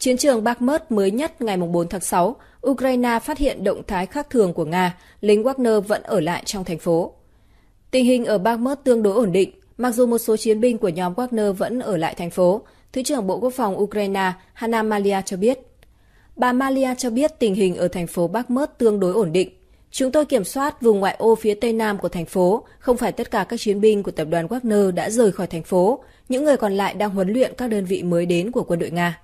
Chiến trường Bakhmut mới nhất ngày 4 tháng 6, Ukraine phát hiện động thái khác thường của Nga, lính Wagner vẫn ở lại trong thành phố. Tình hình ở Bakhmut tương đối ổn định, mặc dù một số chiến binh của nhóm Wagner vẫn ở lại thành phố, Thứ trưởng Bộ Quốc phòng Ukraine Hanna Malia cho biết. Bà Malia cho biết tình hình ở thành phố Bakhmut tương đối ổn định. Chúng tôi kiểm soát vùng ngoại ô phía tây nam của thành phố, không phải tất cả các chiến binh của tập đoàn Wagner đã rời khỏi thành phố, những người còn lại đang huấn luyện các đơn vị mới đến của quân đội Nga.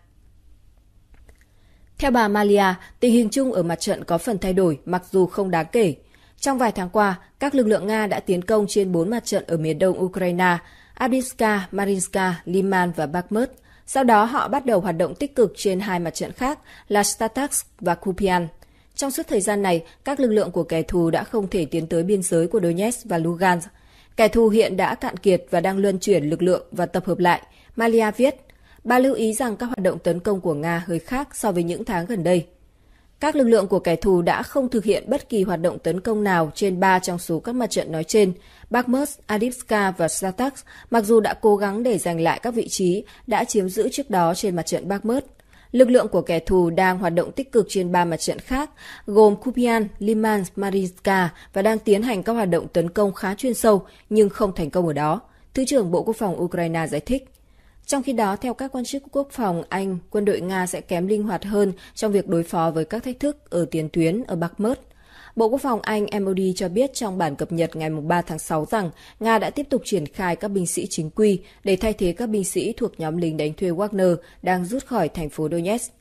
Theo bà Malia, tình hình chung ở mặt trận có phần thay đổi mặc dù không đáng kể. Trong vài tháng qua, các lực lượng Nga đã tiến công trên bốn mặt trận ở miền đông Ukraine, Abdinska, Marinska, Liman và Bakhmut. Sau đó họ bắt đầu hoạt động tích cực trên hai mặt trận khác là Stataksk và Kupian. Trong suốt thời gian này, các lực lượng của kẻ thù đã không thể tiến tới biên giới của Donetsk và Lugansk. Kẻ thù hiện đã cạn kiệt và đang luân chuyển lực lượng và tập hợp lại, Malia viết. Bà lưu ý rằng các hoạt động tấn công của Nga hơi khác so với những tháng gần đây. Các lực lượng của kẻ thù đã không thực hiện bất kỳ hoạt động tấn công nào trên ba trong số các mặt trận nói trên, Bakhmut, Adivska và Satak, mặc dù đã cố gắng để giành lại các vị trí đã chiếm giữ trước đó trên mặt trận Bakhmut. Lực lượng của kẻ thù đang hoạt động tích cực trên ba mặt trận khác, gồm Kupian, Liman, Marinska và đang tiến hành các hoạt động tấn công khá chuyên sâu nhưng không thành công ở đó, Thứ trưởng Bộ Quốc phòng Ukraine giải thích. Trong khi đó, theo các quan chức quốc phòng Anh, quân đội Nga sẽ kém linh hoạt hơn trong việc đối phó với các thách thức ở tiền tuyến ở Bắc Bakhmut. Bộ Quốc phòng Anh MOD cho biết trong bản cập nhật ngày 3 tháng 6 rằng Nga đã tiếp tục triển khai các binh sĩ chính quy để thay thế các binh sĩ thuộc nhóm lính đánh thuê Wagner đang rút khỏi thành phố Donetsk.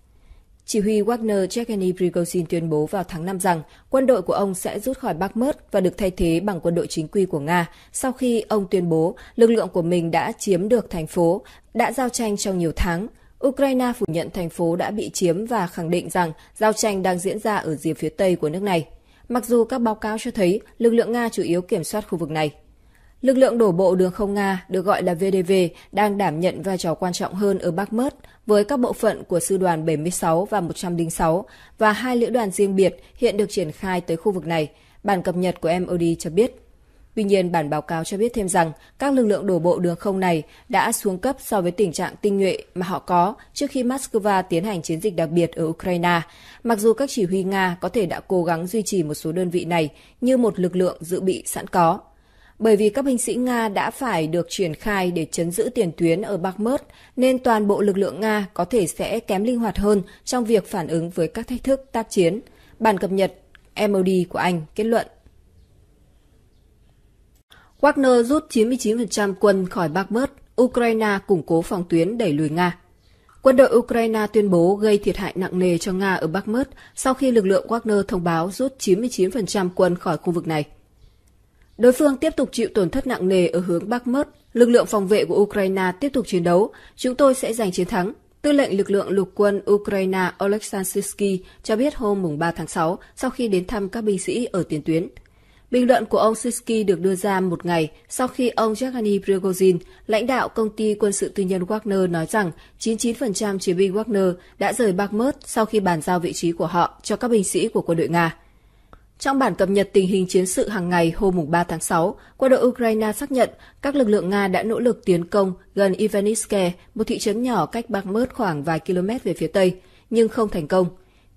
Chỉ huy Wagner Yevgeny Prigozhin tuyên bố vào tháng 5 rằng quân đội của ông sẽ rút khỏi Bakhmut và được thay thế bằng quân đội chính quy của Nga sau khi ông tuyên bố lực lượng của mình đã chiếm được thành phố, đã giao tranh trong nhiều tháng. Ukraine phủ nhận thành phố đã bị chiếm và khẳng định rằng giao tranh đang diễn ra ở rìa phía tây của nước này. Mặc dù các báo cáo cho thấy lực lượng Nga chủ yếu kiểm soát khu vực này. Lực lượng đổ bộ đường không Nga, được gọi là VDV, đang đảm nhận vai trò quan trọng hơn ở Bắc Mớt với các bộ phận của sư đoàn 76 và 106 và hai lữ đoàn riêng biệt hiện được triển khai tới khu vực này, bản cập nhật của MOD cho biết. Tuy nhiên, bản báo cáo cho biết thêm rằng các lực lượng đổ bộ đường không này đã xuống cấp so với tình trạng tinh nhuệ mà họ có trước khi Moscow tiến hành chiến dịch đặc biệt ở Ukraine, mặc dù các chỉ huy Nga có thể đã cố gắng duy trì một số đơn vị này như một lực lượng dự bị sẵn có. Bởi vì các binh sĩ Nga đã phải được triển khai để chấn giữ tiền tuyến ở Bakhmut, nên toàn bộ lực lượng Nga có thể sẽ kém linh hoạt hơn trong việc phản ứng với các thách thức tác chiến. Bản cập nhật MOD của Anh kết luận. Wagner rút 99% quân khỏi Bakhmut, Ukraine củng cố phòng tuyến đẩy lùi Nga. Quân đội Ukraine tuyên bố gây thiệt hại nặng nề cho Nga ở Bakhmut sau khi lực lượng Wagner thông báo rút 99% quân khỏi khu vực này. Đối phương tiếp tục chịu tổn thất nặng nề ở hướng Bắc Mớt. Lực lượng phòng vệ của Ukraine tiếp tục chiến đấu. Chúng tôi sẽ giành chiến thắng. Tư lệnh lực lượng lục quân Ukraine Oleksandr Sisky cho biết hôm 3 tháng 6 sau khi đến thăm các binh sĩ ở tiền tuyến. Bình luận của ông Sisky được đưa ra một ngày sau khi ông Yevgeny Prigozhin, lãnh đạo công ty quân sự tư nhân Wagner nói rằng 99% chiến binh Wagner đã rời Bakhmut sau khi bàn giao vị trí của họ cho các binh sĩ của quân đội Nga. Trong bản cập nhật tình hình chiến sự hàng ngày hôm 3 tháng 6, quân đội Ukraine xác nhận các lực lượng Nga đã nỗ lực tiến công gần Ivanivske, một thị trấn nhỏ cách Bakhmut khoảng vài km về phía tây, nhưng không thành công.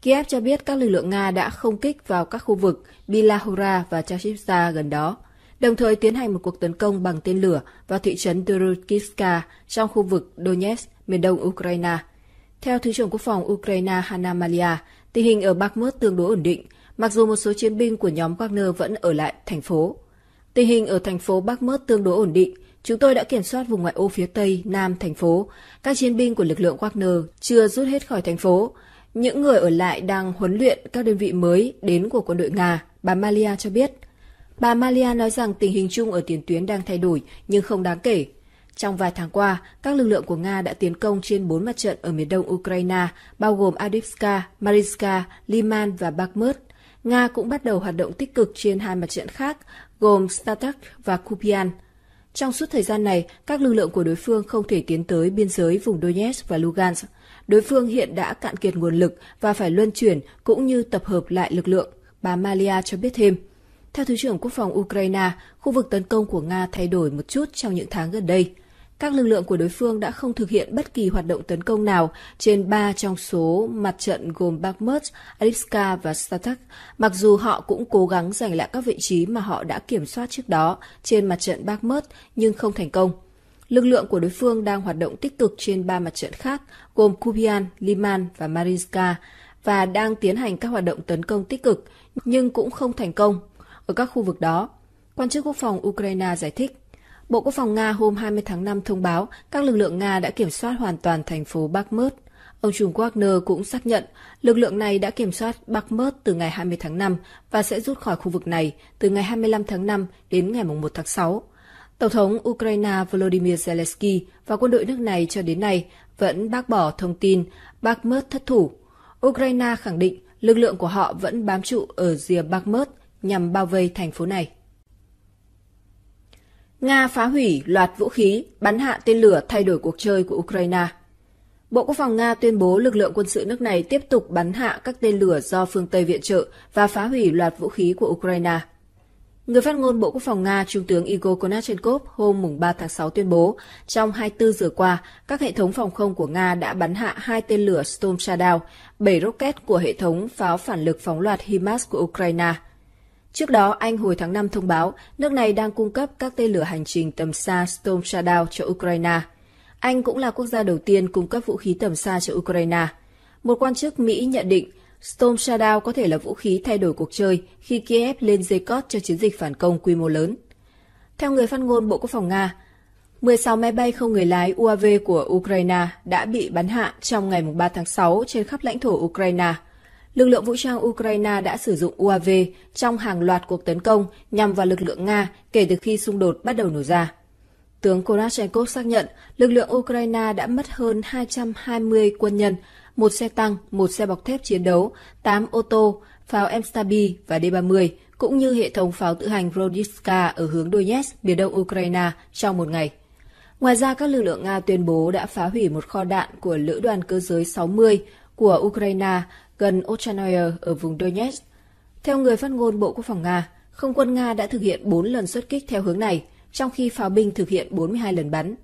Kiev cho biết các lực lượng Nga đã không kích vào các khu vực Bilahora và Chashivsa gần đó, đồng thời tiến hành một cuộc tấn công bằng tên lửa vào thị trấn Durutkiska trong khu vực Donetsk, miền đông Ukraine. Theo Thứ trưởng Quốc phòng Ukraine Hanna Malia, tình hình ở Bakhmut tương đối ổn định – Mặc dù một số chiến binh của nhóm Wagner vẫn ở lại thành phố. Tình hình ở thành phố Bakhmut tương đối ổn định, chúng tôi đã kiểm soát vùng ngoại ô phía tây, nam thành phố. Các chiến binh của lực lượng Wagner chưa rút hết khỏi thành phố. Những người ở lại đang huấn luyện các đơn vị mới đến của quân đội Nga, bà Malia cho biết. Bà Malia nói rằng tình hình chung ở tiền tuyến đang thay đổi nhưng không đáng kể. Trong vài tháng qua, các lực lượng của Nga đã tiến công trên bốn mặt trận ở miền đông Ukraine, bao gồm Adivska, Mariinska, Liman và Bakhmut. Nga cũng bắt đầu hoạt động tích cực trên hai mặt trận khác, gồm Startak và Kupian. Trong suốt thời gian này, các lực lượng của đối phương không thể tiến tới biên giới vùng Donetsk và Lugansk. Đối phương hiện đã cạn kiệt nguồn lực và phải luân chuyển cũng như tập hợp lại lực lượng, bà Malia cho biết thêm. Theo Thứ trưởng Quốc phòng Ukraine, khu vực tấn công của Nga thay đổi một chút trong những tháng gần đây – các lực lượng của đối phương đã không thực hiện bất kỳ hoạt động tấn công nào trên ba trong số mặt trận gồm Bakhmut, Alipska và Statak, mặc dù họ cũng cố gắng giành lại các vị trí mà họ đã kiểm soát trước đó trên mặt trận Bakhmut nhưng không thành công. Lực lượng của đối phương đang hoạt động tích cực trên ba mặt trận khác gồm Kupian, Liman và Marinska và đang tiến hành các hoạt động tấn công tích cực nhưng cũng không thành công ở các khu vực đó. Quan chức quốc phòng Ukraine giải thích Bộ Quốc phòng Nga hôm 20 tháng 5 thông báo các lực lượng Nga đã kiểm soát hoàn toàn thành phố Bakhmut. Ông Trung Wagner cũng xác nhận lực lượng này đã kiểm soát Bakhmut từ ngày 20 tháng 5 và sẽ rút khỏi khu vực này từ ngày 25 tháng 5 đến ngày 1 tháng 6. Tổng thống Ukraine Volodymyr Zelensky và quân đội nước này cho đến nay vẫn bác bỏ thông tin Bakhmut thất thủ. Ukraine khẳng định lực lượng của họ vẫn bám trụ ở rìa Bakhmut nhằm bao vây thành phố này. Nga phá hủy loạt vũ khí, bắn hạ tên lửa thay đổi cuộc chơi của Ukraine. Bộ Quốc phòng Nga tuyên bố lực lượng quân sự nước này tiếp tục bắn hạ các tên lửa do phương Tây viện trợ và phá hủy loạt vũ khí của Ukraine. Người phát ngôn Bộ Quốc phòng Nga Trung tướng Igor Konachenkov hôm 3 tháng 6 tuyên bố, trong 24 giờ qua, các hệ thống phòng không của Nga đã bắn hạ hai tên lửa Storm Shadow, 7 rocket của hệ thống pháo phản lực phóng loạt HIMARS của Ukraine – Trước đó, Anh hồi tháng 5 thông báo nước này đang cung cấp các tên lửa hành trình tầm xa Storm Shadow cho Ukraine. Anh cũng là quốc gia đầu tiên cung cấp vũ khí tầm xa cho Ukraine. Một quan chức Mỹ nhận định Storm Shadow có thể là vũ khí thay đổi cuộc chơi khi Kiev lên dây cót cho chiến dịch phản công quy mô lớn. Theo người phát ngôn Bộ Quốc phòng Nga, 16 máy bay không người lái UAV của Ukraine đã bị bắn hạ trong ngày 3 tháng 6 trên khắp lãnh thổ Ukraine – lực lượng vũ trang Ukraine đã sử dụng UAV trong hàng loạt cuộc tấn công nhằm vào lực lượng Nga kể từ khi xung đột bắt đầu nổ ra. Tướng Korashenko xác nhận lực lượng Ukraine đã mất hơn 220 quân nhân, một xe tăng, một xe bọc thép chiến đấu, 8 ô tô, pháo Emstabi và D-30, cũng như hệ thống pháo tự hành Rodiska ở hướng Donetsk, miền đông Ukraine trong một ngày. Ngoài ra, các lực lượng Nga tuyên bố đã phá hủy một kho đạn của Lữ đoàn cơ giới 60 của Ukraine gần Ochanoye ở vùng Donetsk. Theo người phát ngôn Bộ Quốc phòng Nga, không quân Nga đã thực hiện 4 lần xuất kích theo hướng này, trong khi pháo binh thực hiện 42 lần bắn.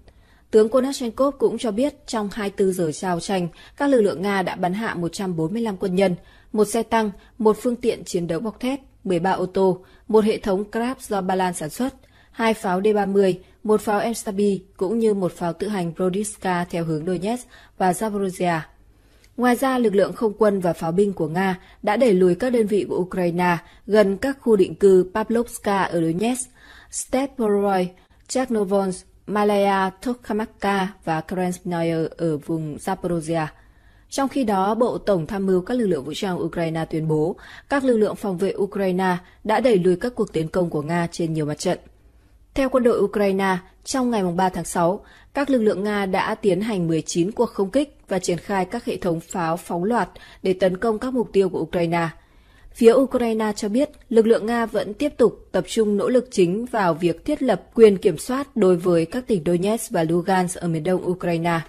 Tướng Konashenkov cũng cho biết trong 24 giờ giao tranh, các lực lượng Nga đã bắn hạ 145 quân nhân, một xe tăng, một phương tiện chiến đấu bọc thép, 13 ô tô, một hệ thống Krab do Ba Lan sản xuất, hai pháo D-30, một pháo Mstabi cũng như một pháo tự hành Prodiska theo hướng Donetsk và Zaporozhye. Ngoài ra, lực lượng không quân và pháo binh của Nga đã đẩy lùi các đơn vị của Ukraine gần các khu định cư Pavlovska ở Donetsk, Steporoy, Chernovons, Malaya, Tokhamakka và Krasnoyar ở vùng Zaporozhia. Trong khi đó, Bộ Tổng tham mưu các lực lượng vũ trang Ukraine tuyên bố các lực lượng phòng vệ Ukraine đã đẩy lùi các cuộc tiến công của Nga trên nhiều mặt trận. Theo quân đội Ukraine, trong ngày 3 tháng 6, các lực lượng Nga đã tiến hành 19 cuộc không kích và triển khai các hệ thống pháo phóng loạt để tấn công các mục tiêu của Ukraine. Phía Ukraine cho biết lực lượng Nga vẫn tiếp tục tập trung nỗ lực chính vào việc thiết lập quyền kiểm soát đối với các tỉnh Donetsk và Lugansk ở miền đông Ukraine.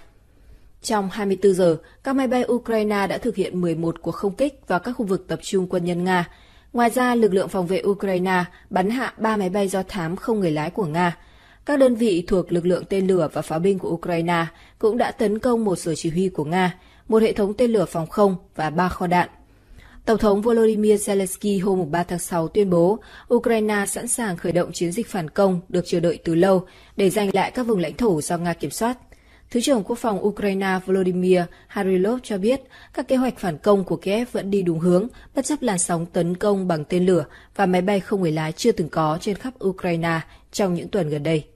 Trong 24 giờ, các máy bay Ukraine đã thực hiện 11 cuộc không kích vào các khu vực tập trung quân nhân Nga. Ngoài ra, lực lượng phòng vệ Ukraine bắn hạ 3 máy bay do thám không người lái của Nga – các đơn vị thuộc lực lượng tên lửa và pháo binh của Ukraine cũng đã tấn công một sở chỉ huy của Nga, một hệ thống tên lửa phòng không và ba kho đạn. Tổng thống Volodymyr Zelensky hôm 3 tháng 6 tuyên bố Ukraine sẵn sàng khởi động chiến dịch phản công được chờ đợi từ lâu để giành lại các vùng lãnh thổ do Nga kiểm soát. Thứ trưởng Quốc phòng Ukraine Volodymyr Harilov cho biết các kế hoạch phản công của Kiev vẫn đi đúng hướng, bất chấp làn sóng tấn công bằng tên lửa và máy bay không người lái chưa từng có trên khắp Ukraine trong những tuần gần đây.